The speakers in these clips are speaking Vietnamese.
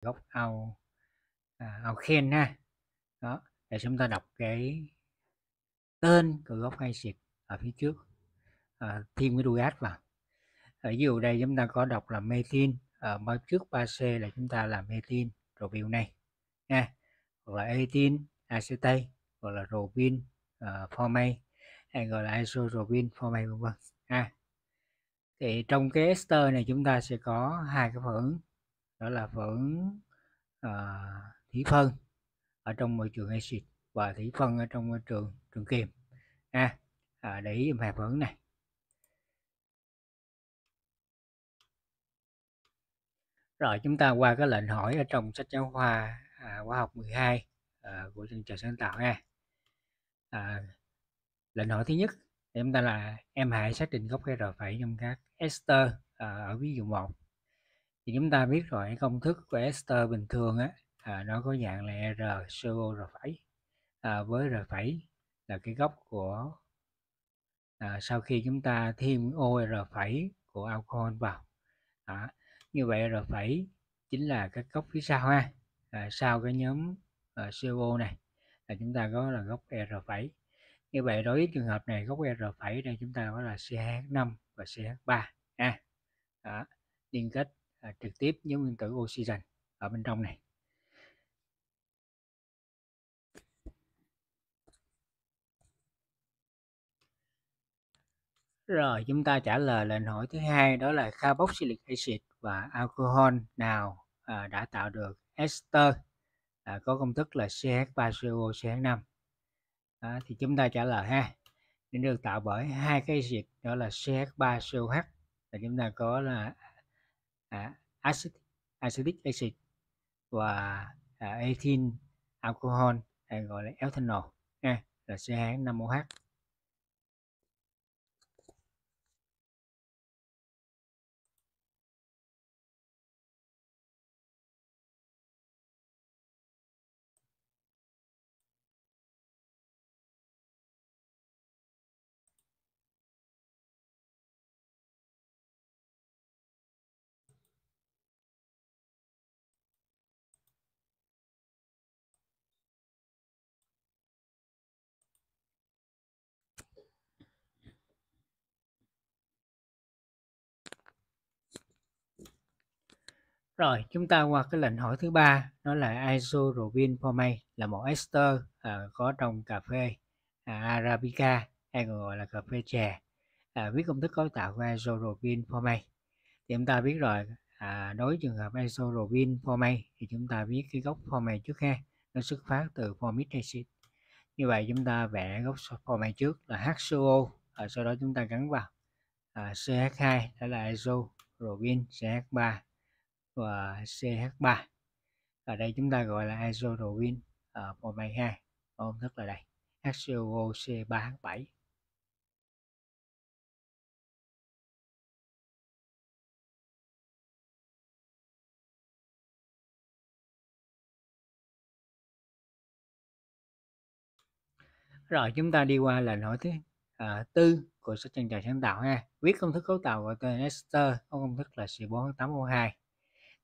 gốc ao à, ao khen ha đó để chúng ta đọc cái tên của gốc ASIC ở phía trước à, thêm cái đuôi ác vào ở à, ví dụ đây chúng ta có đọc là metin ở à, bao trước 3C là chúng ta là metin rồi biểu này nha hoặc là etin acetate hoặc là robin uh, à, formate hay gọi là isorobin formate vân vân ha thì trong cái ester này chúng ta sẽ có hai cái phản ứng đó là vẫn à, thủy phân ở trong môi trường axit và thủy phân ở trong môi trường trường kiềm ha à, à, để ý hàm phản này rồi chúng ta qua cái lệnh hỏi ở trong sách giáo khoa à, hóa học 12 à, của chương trình sáng tạo nha à, lệnh hỏi thứ nhất em ta là em hãy xác định gốc r phải trong các ester à, ở ví dụ 1 thì chúng ta biết rồi công thức của ester bình thường á à, nó có dạng là r CO r phẩy à, với r phẩy là cái gốc của à, sau khi chúng ta thêm OR phẩy của alcohol vào đó. như vậy R phẩy chính là cái gốc phía sau ha à, sau cái nhóm à, CO này là chúng ta có là gốc R phẩy như vậy đối với trường hợp này gốc R phẩy đây chúng ta có là CH5 và CH3 ha đó. liên kết à, trực tiếp với nguyên tử oxygen ở bên trong này Rồi chúng ta trả lời lời hỏi thứ hai đó là carboxylic acid và alcohol nào à, đã tạo được ester à, có công thức là CH3CO CH5. À, thì chúng ta trả lời ha. nên được tạo bởi hai cái acid đó là CH3COH và chúng ta có là à, acid acetic acid và à, ethyl alcohol hay à, gọi là ethanol nha là h 5 oh Rồi, chúng ta qua cái lệnh hỏi thứ ba, đó là isorobinformate là một ester à, có trong cà phê à, Arabica hay còn gọi là cà phê chè. À, viết công thức cấu tạo của isorobinformate. Thì chúng ta biết rồi, à, đối với trường hợp isorobinformate thì chúng ta viết cái gốc formate trước ha, nó xuất phát từ formic acid. Như vậy chúng ta vẽ gốc formate trước là HCO, à, sau đó chúng ta gắn vào à, CH2 đó là isorobin CH3 và CH3 ở đây chúng ta gọi là isotoluene ờ, ở format 2 ôm thức là đây HCO C3H7 rồi chúng ta đi qua là nội thứ à, ờ, tư của sách trang trời sáng tạo ha viết công thức cấu tạo gọi tên ester có công thức là C4H8O2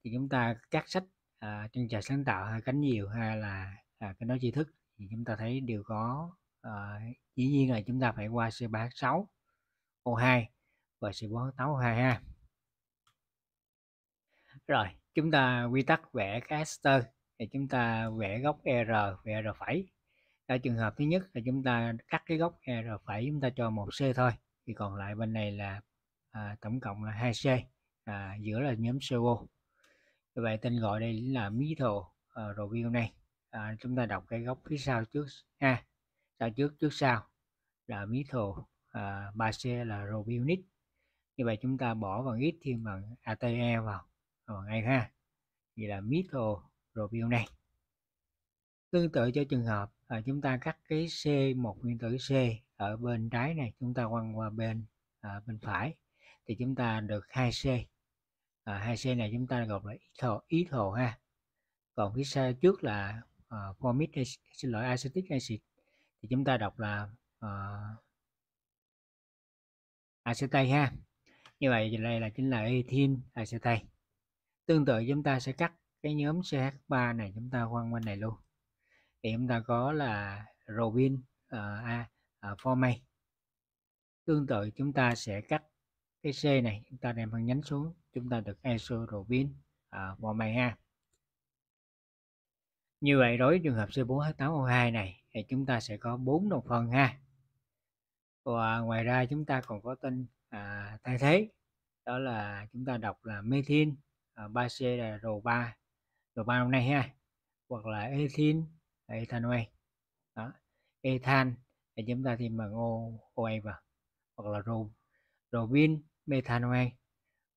thì chúng ta các sách à, chân trời sáng tạo hay cánh nhiều hay là à, cái nói tri thức thì chúng ta thấy đều có à, dĩ nhiên là chúng ta phải qua C3H6 O2 và C4H8 o 2 ha rồi chúng ta quy tắc vẽ cái ester thì chúng ta vẽ góc R vẽ R phẩy ở trường hợp thứ nhất là chúng ta cắt cái góc R phẩy chúng ta cho một C thôi thì còn lại bên này là à, tổng cộng là 2C à, giữa là nhóm CO vậy tên gọi đây là metal uh, ờ, rồi này à, chúng ta đọc cái góc phía sau trước ha sau trước trước sau là metal à, 3C là Robunic như vậy chúng ta bỏ vào ít thêm bằng ATE vào rồi ngay ha vậy là metal Robunic này tương tự cho trường hợp à, chúng ta cắt cái C một nguyên tử C ở bên trái này chúng ta quăng qua bên à, bên phải thì chúng ta được 2C à, hai xe này chúng ta gộp là ethyl ethyl ha còn phía sau trước là uh, ờ, formic xin lỗi acetic acid thì chúng ta đọc là uh, ờ, acetate ha như vậy đây là chính là ethyl acetate tương tự chúng ta sẽ cắt cái nhóm CH3 này chúng ta quăng bên này luôn thì chúng ta có là robin uh, a uh, formate tương tự chúng ta sẽ cắt EC này chúng ta đem phần nhánh xuống chúng ta được isoropin à, vào mày ha như vậy đối với trường hợp C4H8O2 này thì chúng ta sẽ có bốn đồng phần ha và ngoài ra chúng ta còn có tên à, thay thế đó là chúng ta đọc là methyl à, 3C là RO3 RO3 hôm nay ha hoặc là ethyl ethanol đó ethan thì chúng ta thêm bằng O OA vào hoặc là RO robin methanoan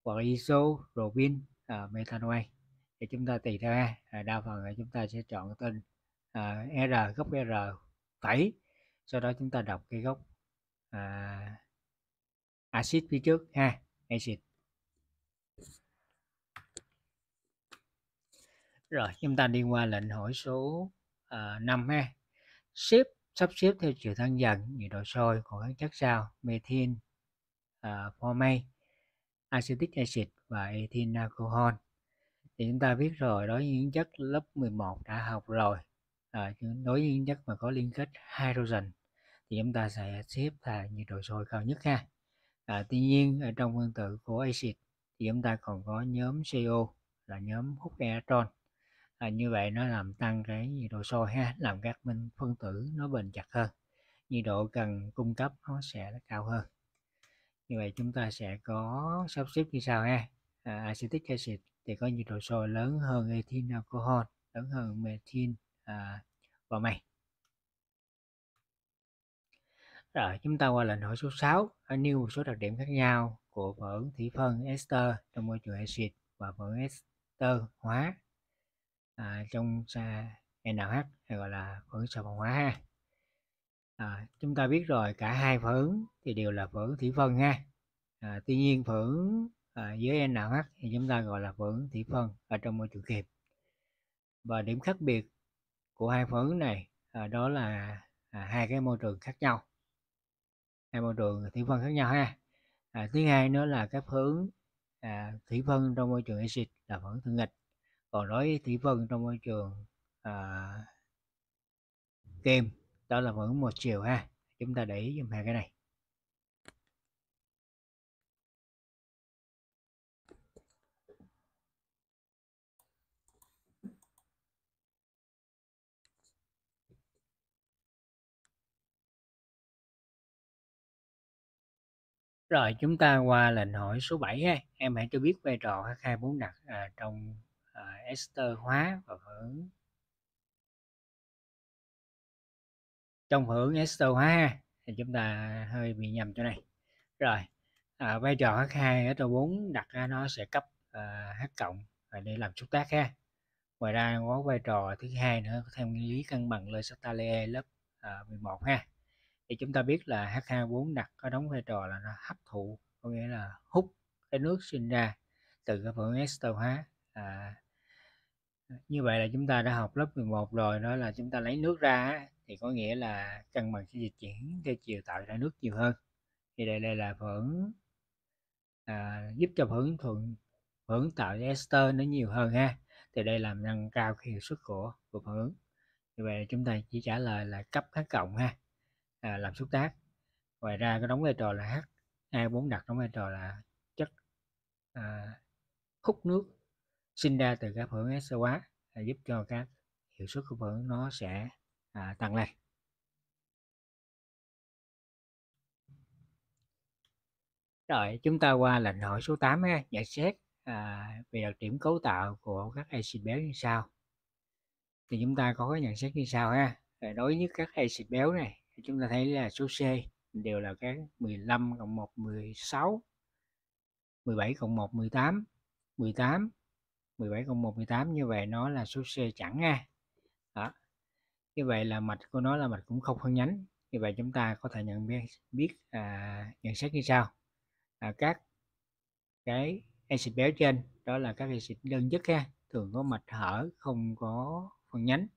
hoặc iso robin à, methanoan thì chúng ta tùy theo a à, đa phần là chúng ta sẽ chọn tên à, r góc r phẩy sau đó chúng ta đọc cái gốc à, axit phía trước ha acid rồi chúng ta đi qua lệnh hỏi số à, 5 ha xếp sắp xếp theo chiều tăng dần nhiệt độ sôi của các chất sau methane uh, à, acetic acid và ethyl alcohol. Thì chúng ta biết rồi đối với những chất lớp 11 đã học rồi. À, đối với những chất mà có liên kết hydrogen thì chúng ta sẽ xếp là nhiệt độ sôi cao nhất ha. À, tuy nhiên ở trong nguyên tử của acid thì chúng ta còn có nhóm CO là nhóm hút electron. À, như vậy nó làm tăng cái nhiệt độ sôi ha, làm các minh phân tử nó bền chặt hơn. Nhiệt độ cần cung cấp nó sẽ cao hơn như vậy chúng ta sẽ có sắp xếp như sau ha à, acetic acid thì có nhiệt độ sôi lớn hơn ethyl alcohol lớn hơn methyl à, và mày rồi chúng ta qua lệnh hỏi số 6 nêu một số đặc điểm khác nhau của phản thủy phân ester trong môi trường acid và phản ester hóa à, trong NH hay gọi là phản xà phòng hóa ha à, chúng ta biết rồi cả hai phản thì đều là phản thủy phân ha à, tuy nhiên phản ứng à, ờ, với NH thì chúng ta gọi là phản thủy phân ở trong môi trường kịp và điểm khác biệt của hai phản này à, đó là à, hai cái môi trường khác nhau hai môi trường thủy phân khác nhau ha à, thứ hai nữa là các phản à, thủy phân trong môi trường acid là phản ứng thương nghịch còn đối với thủy phân trong môi trường à, kem đó là vẫn một chiều ha chúng ta để ý dùm hai cái này Rồi chúng ta qua lệnh hỏi số 7 ha. Em hãy cho biết vai trò H24 đặt à, trong à, ester hóa và phản trong hưởng Esther hóa thì chúng ta hơi bị nhầm chỗ này rồi à, vai trò H2 H4 đặt ra nó sẽ cấp à, H cộng và để làm xúc tác ha ngoài ra có vai trò thứ hai nữa theo nguyên lý cân bằng lời Satale lớp à, 11 ha thì chúng ta biết là H24 đặt có đóng vai trò là nó hấp thụ có nghĩa là hút cái nước sinh ra từ cái phản ứng ester hóa à, như vậy là chúng ta đã học lớp 11 rồi đó là chúng ta lấy nước ra thì có nghĩa là cân bằng sẽ dịch chuyển theo chiều tạo ra nước nhiều hơn thì đây, đây là phưởng à, giúp cho phưởng thuận phưởng tạo ra ester nó nhiều hơn ha thì đây làm nâng cao hiệu suất của của phản ứng như vậy chúng ta chỉ trả lời là cấp h cộng ha à, làm xúc tác ngoài ra có đóng vai trò là h a bốn đặc đóng vai trò là chất à, hút nước sinh ra từ các phản ester SO quá à, giúp cho các hiệu suất của phản ứng nó sẽ à, tăng lên rồi chúng ta qua là nội số 8 ấy, nhận xét à, về đặc điểm cấu tạo của các acid béo như sau thì chúng ta có cái nhận xét như sau ha đối với các acid béo này chúng ta thấy là số C đều là cái 15 cộng 1 16 17 cộng 1 18 18 17 cộng 1 18 như vậy nó là số C chẳng nha đó như vậy là mạch của nó là mạch cũng không phân nhánh như vậy chúng ta có thể nhận biết biết à, nhận xét như sau à, các cái acid béo trên đó là các acid đơn chất ha thường có mạch hở không có phân nhánh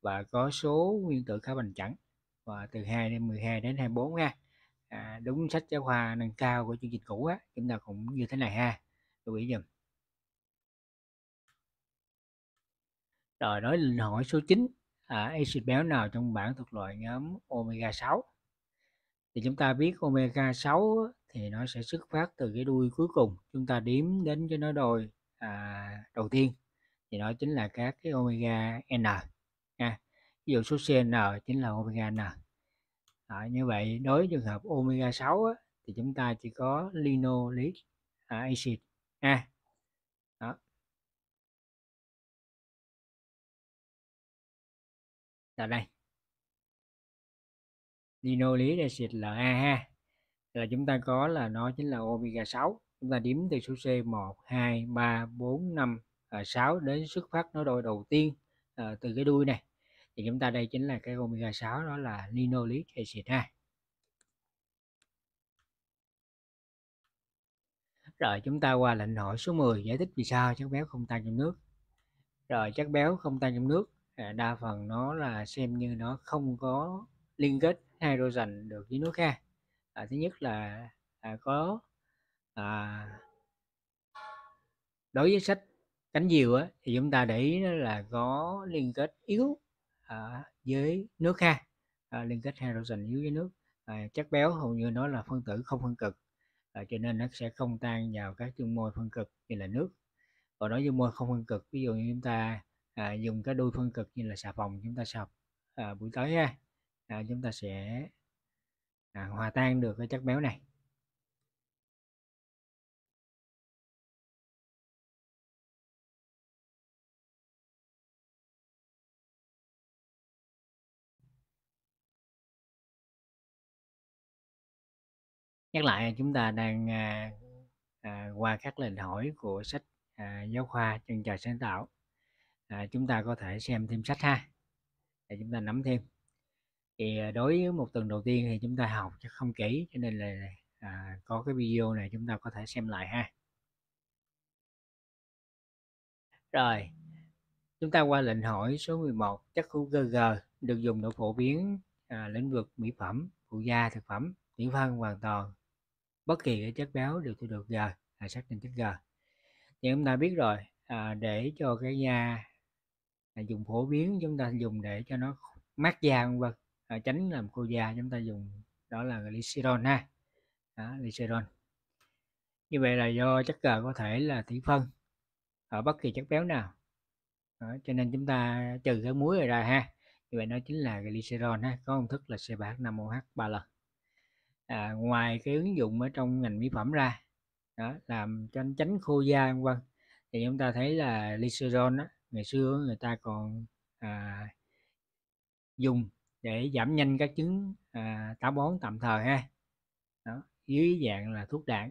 và có số nguyên tử carbon chẵn và từ 2 đến 12 đến 24 ha à, đúng sách giáo khoa nâng cao của chương trình cũ á chúng ta cũng như thế này ha lưu ý dùm rồi nói linh hỏi số 9 à, axit béo nào trong bảng thuộc loại nhóm omega 6 thì chúng ta biết omega 6 thì nó sẽ xuất phát từ cái đuôi cuối cùng chúng ta đếm đến cho nó đồi à, đầu tiên thì đó chính là các cái omega n nha ví dụ số cn chính là omega n à, như vậy đối với trường hợp omega 6 á, thì chúng ta chỉ có linoleic à, acid nha là đây linoleic lý acid là a ha là chúng ta có là nó chính là omega 6 chúng ta điểm từ số C 1 2 3 4 5 6 đến xuất phát nó đôi đầu tiên ờ, từ cái đuôi này thì chúng ta đây chính là cái omega 6 đó là linoleic acid ha rồi chúng ta qua lệnh hỏi số 10 giải thích vì sao chất béo không tan trong nước rồi chất béo không tan trong nước đa phần nó là xem như nó không có liên kết hydrogen được với nước ha à, thứ nhất là à, có à, đối với sách cánh diều á, thì chúng ta để ý nó là có liên kết yếu à, với nước ha à, liên kết hydrogen yếu với nước à, chất béo hầu như nó là phân tử không phân cực à, cho nên nó sẽ không tan vào các dung môi phân cực như là nước còn đối với môi không phân cực ví dụ như chúng ta à, dùng cái đuôi phân cực như là xà phòng chúng ta sọc à, buổi tối ha à, chúng ta sẽ à, hòa tan được cái chất béo này nhắc lại chúng ta đang à, à, qua các lệnh hỏi của sách à, giáo khoa chân trời sáng tạo à, chúng ta có thể xem thêm sách ha để chúng ta nắm thêm thì à, đối với một tuần đầu tiên thì chúng ta học chắc không kỹ cho nên là à, có cái video này chúng ta có thể xem lại ha rồi chúng ta qua lệnh hỏi số 11 chất hữu cơ G được dùng để phổ biến à, lĩnh vực mỹ phẩm phụ gia thực phẩm thủy phân hoàn toàn bất kỳ cái chất béo đều thu được G là xác định chất G thì chúng ta biết rồi à, để cho cái da là dùng phổ biến chúng ta dùng để cho nó mát da và tránh làm khô da chúng ta dùng đó là glycerol ha đó, glycerol như vậy là do chất cờ có thể là thủy phân ở bất kỳ chất béo nào đó, cho nên chúng ta trừ cái muối rồi ra ha như vậy nó chính là glycerol ha có công thức là C3H5OH 3 lần à, ngoài cái ứng dụng ở trong ngành mỹ phẩm ra đó, làm cho tránh khô da vân thì chúng ta thấy là glycerol đó, ngày xưa người ta còn à, dùng để giảm nhanh các chứng à, táo bón tạm thời ha đó, dưới dạng là thuốc đạn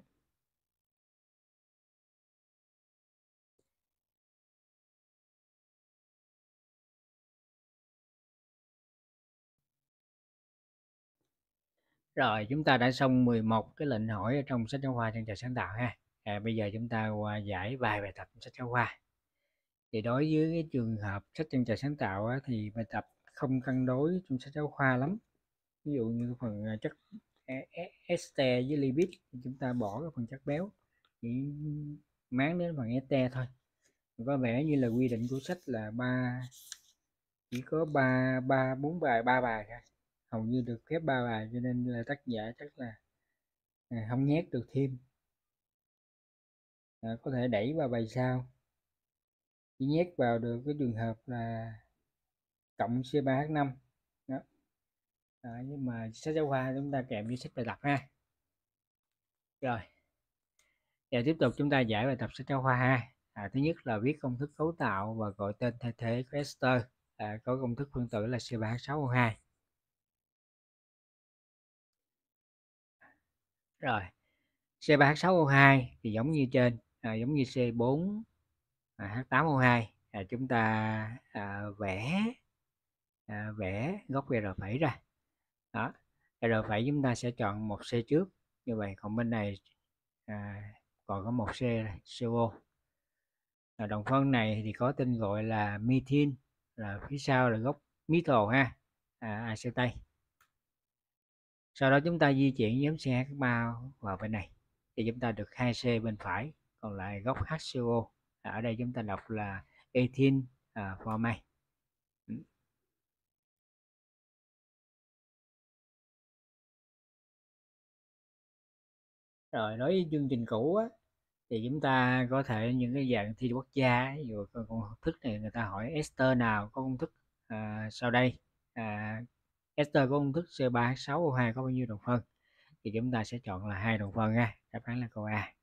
Rồi chúng ta đã xong 11 cái lệnh hỏi ở trong sách giáo khoa trang trại sáng tạo ha. À, bây giờ chúng ta qua giải vài bài tập sách giáo khoa thì đối với cái trường hợp sách chân trời sáng tạo á, thì bài tập không cân đối trong sách giáo khoa lắm ví dụ như phần à, chất e, e, este với lipid chúng ta bỏ cái phần chất béo chỉ máng đến phần este thôi có vẻ như là quy định của sách là ba chỉ có ba ba bốn bài ba bài thôi hầu như được phép ba bài cho nên là tác giả chắc là à, không nhét được thêm à, có thể đẩy vào bài sau chỉ nhét vào được cái trường hợp là cộng C3H5 đó. Đó, nhưng mà sách giáo khoa chúng ta kèm với sách bài tập ha rồi giờ tiếp tục chúng ta giải bài tập sách giáo khoa 2 à, thứ nhất là viết công thức cấu tạo và gọi tên thay thế của ester à, có công thức phân tử là C3H6O2 rồi C3H6O2 thì giống như trên à, giống như C4 À, H8O2 à, chúng ta à, vẽ à, vẽ góc R phẩy ra đó R phẩy chúng ta sẽ chọn một C trước như vậy còn bên này à, còn có một C CO à, đồng phân này thì có tên gọi là methyl là phía sau là gốc methyl ha à, acetate sau đó chúng ta di chuyển nhóm CH3 vào bên này thì chúng ta được 2C bên phải còn lại góc HCO ở đây chúng ta đọc là ethyl à, formate ừ. rồi nói với chương trình cũ á, thì chúng ta có thể những cái dạng thi quốc gia ví dụ con thức này người ta hỏi ester nào có công thức à, sau đây à, ester có công thức C3H6O2 có bao nhiêu đồng phân thì chúng ta sẽ chọn là hai đồng phân nha đáp án là câu A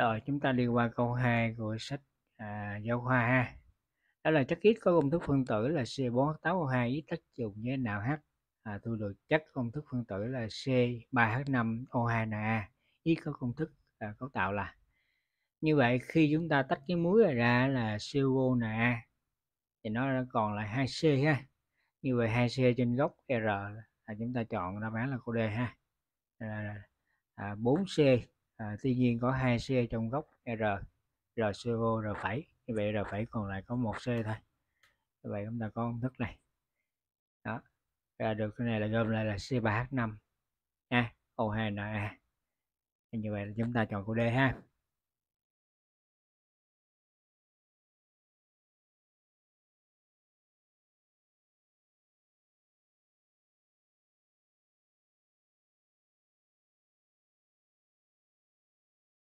Rồi chúng ta đi qua câu 2 của sách à, giáo khoa ha. Đó là chất ít có công thức phân tử là C4H8O2 ít tác dụng với nào H. À, thu được chất công thức phân tử là C3H5O2Na. ít có công thức à, cấu tạo là như vậy khi chúng ta tách cái muối ra là CO Na thì nó còn lại 2C ha. Như vậy 2C trên góc R là chúng ta chọn đáp án là câu D ha. À, à, 4C à, tuy nhiên có hai c trong gốc r rco r phẩy như vậy r phẩy còn lại có một c thôi như vậy chúng ta có công thức này đó ra được cái này là gồm lại là c 3 h 5 a o 2 na như vậy là chúng ta chọn câu d ha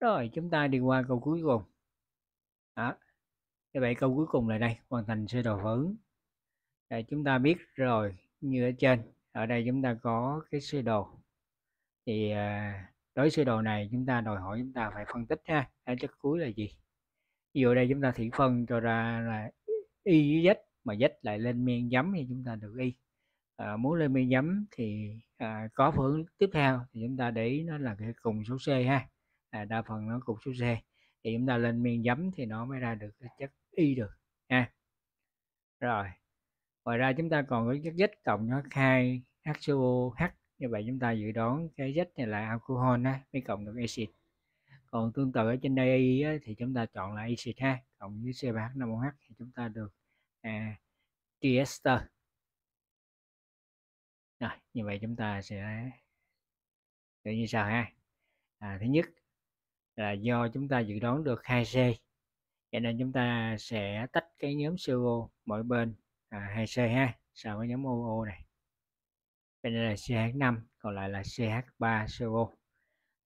rồi chúng ta đi qua câu cuối cùng đó như vậy câu cuối cùng là đây hoàn thành sơ đồ phản ứng để chúng ta biết rồi như ở trên ở đây chúng ta có cái sơ đồ thì à, đối sơ đồ này chúng ta đòi hỏi chúng ta phải phân tích ha cái chất cuối là gì ví dụ đây chúng ta thị phân cho ra là y với z mà z lại lên miên giấm thì chúng ta được y à, muốn lên miên giấm thì à, có phương tiếp theo thì chúng ta để ý nó là cái cùng số c ha là đa phần nó cục số C thì chúng ta lên miên giấm thì nó mới ra được cái chất y được ha rồi ngoài ra chúng ta còn có chất dít cộng nó khai HCOH như vậy chúng ta dự đoán cái dít này là alcohol ha, mới cộng được acid còn tương tự ở trên đây thì chúng ta chọn là acid ha cộng với C3H5OH thì chúng ta được à, triester rồi như vậy chúng ta sẽ tự như sau ha à, thứ nhất là do chúng ta dự đoán được 2C cho nên chúng ta sẽ tách cái nhóm CO mỗi bên à, 2C ha sau cái nhóm OO này cho nên là CH5 còn lại là CH3CO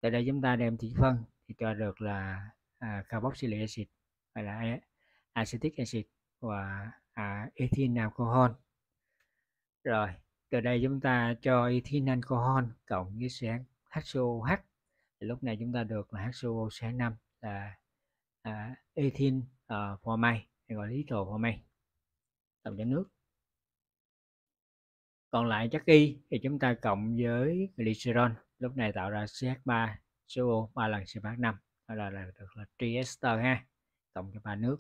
từ đây chúng ta đem chỉ phân thì cho được là à, carboxylic acid hay là acetic acid và à, ethyl alcohol rồi từ đây chúng ta cho ethyl alcohol cộng với CH HCOH thì lúc này chúng ta được là HCOCH5 là à, ethyl uh, à, formate hay gọi là ethyl formate tổng cho nước còn lại chất y thì chúng ta cộng với glycerol lúc này tạo ra CH3 CO 3 lần CH5 đó là, là được là triester ha cộng cho ba nước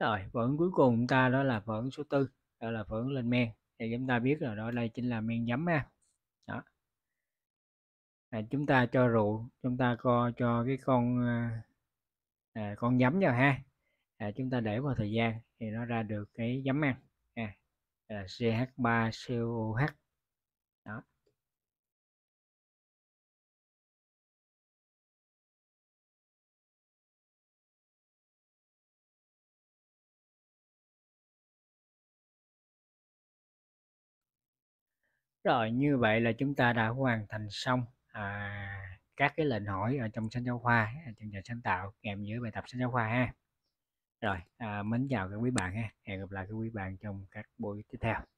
rồi vẫn cuối cùng chúng ta đó là vẫn số tư đó là phản lên men thì chúng ta biết là đó đây chính là men giấm ha đó à, chúng ta cho rượu chúng ta co cho cái con à, à, con giấm vào ha à, chúng ta để vào thời gian thì nó ra được cái giấm ăn à, à CH3COH rồi như vậy là chúng ta đã hoàn thành xong à, các cái lệnh hỏi ở trong sách giáo khoa à, chương trình sáng tạo kèm với bài tập sách giáo khoa ha rồi à, mến chào các quý bạn ha hẹn gặp lại các quý bạn trong các buổi tiếp theo